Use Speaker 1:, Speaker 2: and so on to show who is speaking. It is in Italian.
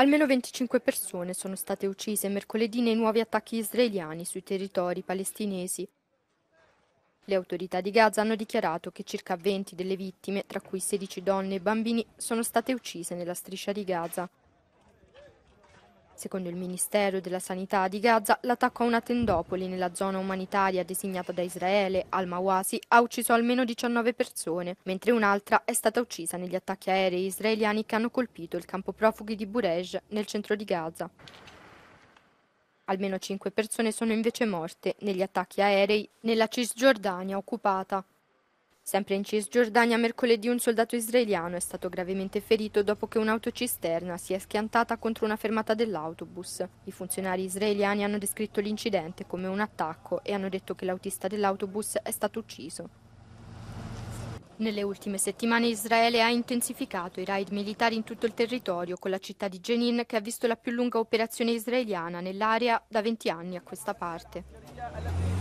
Speaker 1: Almeno 25 persone sono state uccise mercoledì nei nuovi attacchi israeliani sui territori palestinesi. Le autorità di Gaza hanno dichiarato che circa 20 delle vittime, tra cui 16 donne e bambini, sono state uccise nella striscia di Gaza. Secondo il Ministero della Sanità di Gaza, l'attacco a una tendopoli nella zona umanitaria designata da Israele, al-Mawasi, ha ucciso almeno 19 persone, mentre un'altra è stata uccisa negli attacchi aerei israeliani che hanno colpito il campo profughi di Burej, nel centro di Gaza. Almeno 5 persone sono invece morte negli attacchi aerei nella Cisgiordania occupata. Sempre in Cisgiordania, mercoledì un soldato israeliano è stato gravemente ferito dopo che un'autocisterna si è schiantata contro una fermata dell'autobus. I funzionari israeliani hanno descritto l'incidente come un attacco e hanno detto che l'autista dell'autobus è stato ucciso. Nelle ultime settimane Israele ha intensificato i raid militari in tutto il territorio, con la città di Jenin che ha visto la più lunga operazione israeliana nell'area da 20 anni a questa parte.